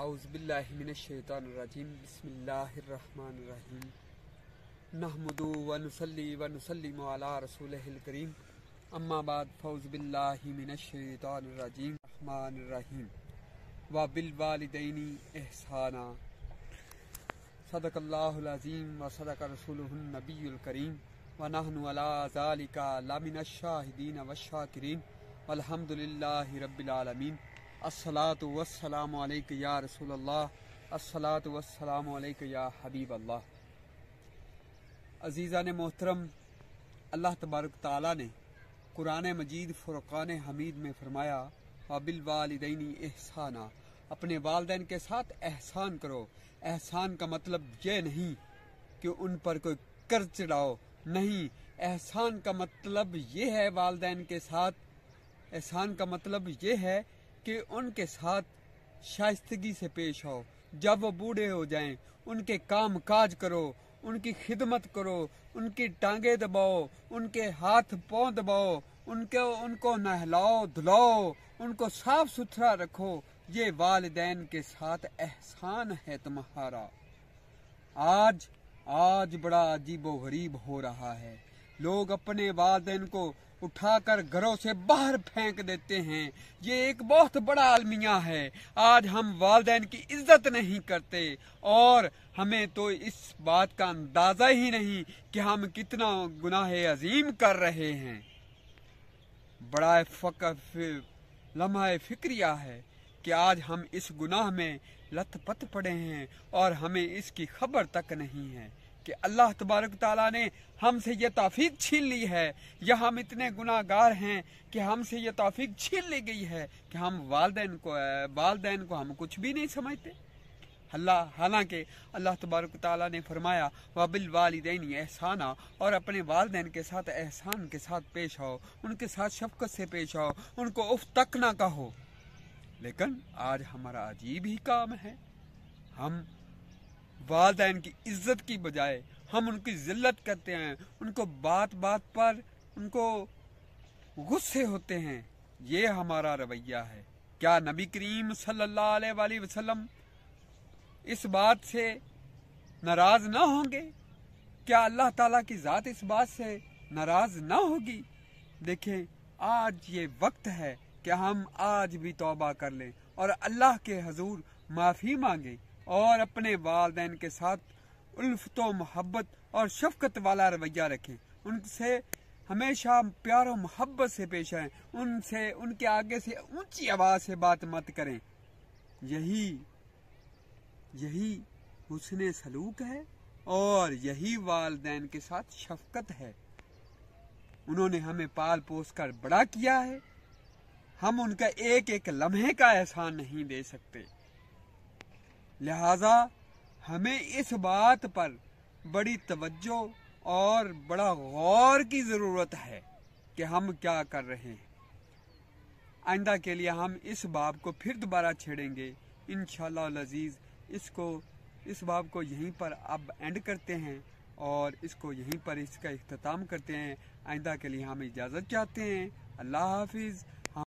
أعوذ بالله من الشيطان الرجيم بسم الله الرحمن الرحيم نحمد ونصلي ونسلم على رسوله الكريم أما بعد فأعوذ بالله من الشيطان الرجيم الرحمن الرحيم وبالوالدين إحسانا صدق الله العظيم وصدق رسوله النبي الكريم ونحن على ذلك لمن الشاهدين والشاكرين والحمد لله رب العالمين असलात वसलाम या रसूल अल्लाह असलात वसलाम या हबीब अल्लाह अजीज़ा ने मोहतरम अल्लाह तबारक ताला ने कुरान मजीद फ़ुरक़ान हमीद में फ़रमाया वाबिल एहसाना अपने वालदेन के साथ एहसान करो एहसान का मतलब यह नहीं कि उन पर कोई कर्ज चढ़ाओ नहीं एहसान का मतलब ये है वालदेन के साथ एहसान का मतलब ये है कि उनके साथ शाइस्तगी से पेश आओ जब वो बूढ़े हो जाएं, उनके काम काज करो उनकी खिदमत करो उनकी टांगे दबाओ उनके हाथ पाँव दबाओ उनके उनको नहलाओ धुलाओ उनको साफ सुथरा रखो ये वालदेन के साथ एहसान है तुम्हारा आज आज बड़ा अजीब गरीब हो रहा है लोग अपने वालदेन को उठाकर घरों से बाहर फेंक देते हैं ये एक बहुत बड़ा अलमिया है आज हम वालदे की इज्जत नहीं करते और हमें तो इस बात का अंदाज़ा ही नहीं कि हम कितना गुनाह अजीम कर रहे हैं बड़ा फ़कर लम्हा फिक्रिया है कि आज हम इस गुनाह में लथपथ पड़े हैं और हमें इसकी खबर तक नहीं है कि अल्लाह तबारक ताला ने हमसे ये तोफ़ी छीन ली है या हम इतने गुनागार हैं कि हमसे ये तोफ़ी छीन ली गई है कि हम वालदेन को वालदेन को हम कुछ भी नहीं समझते अल्लाह हालांकि अल्लाह तबारक ताला ने फरमाया वाबिल वालदेन एहसाना और अपने वालदेन के साथ एहसान के साथ पेश आओ उनके साथ शफकत से पेश आओ उनको उफ तक ना कहो लेकिन आज हमारा अजीब ही काम है हम वालदेन की इज्जत की बजाय हम उनकी ज़िल्लत करते हैं उनको बात बात पर उनको गुस्से होते हैं ये हमारा रवैया है क्या नबी करीम सल्लल्लाहु अलैहि वसल्लम इस बात से नाराज ना होंगे क्या अल्लाह ताला की ज़ात इस बात से नाराज ना होगी देखें आज ये वक्त है कि हम आज भी तौबा कर लें और अल्लाह के हजूर माफ़ी मांगें और अपने वालदे के साथ तो मोहब्बत और शफकत वाला रवैया रखें उनसे हमेशा प्यार और मोहब्बत से पेश आए उनसे उनके आगे से ऊंची आवाज से बात मत करें यही यही उसने सलूक है और यही वालदेन के साथ शफकत है उन्होंने हमें पाल पोस कर बड़ा किया है हम उनका एक एक लम्हे का एहसान नहीं दे सकते लिहाजा हमें इस बात पर बड़ी तवज्जो और बड़ा गौर की ज़रूरत है कि हम क्या कर रहे हैं आइंदा के लिए हम इस बाब को फिर दोबारा छेड़ेंगे इन लजीज़ इसको इस बाब को यहीं पर अब एंड करते हैं और इसको यहीं पर इसका अख्ताम करते हैं आइंदा के लिए हम इजाज़त चाहते हैं अल्लाह हाफिज़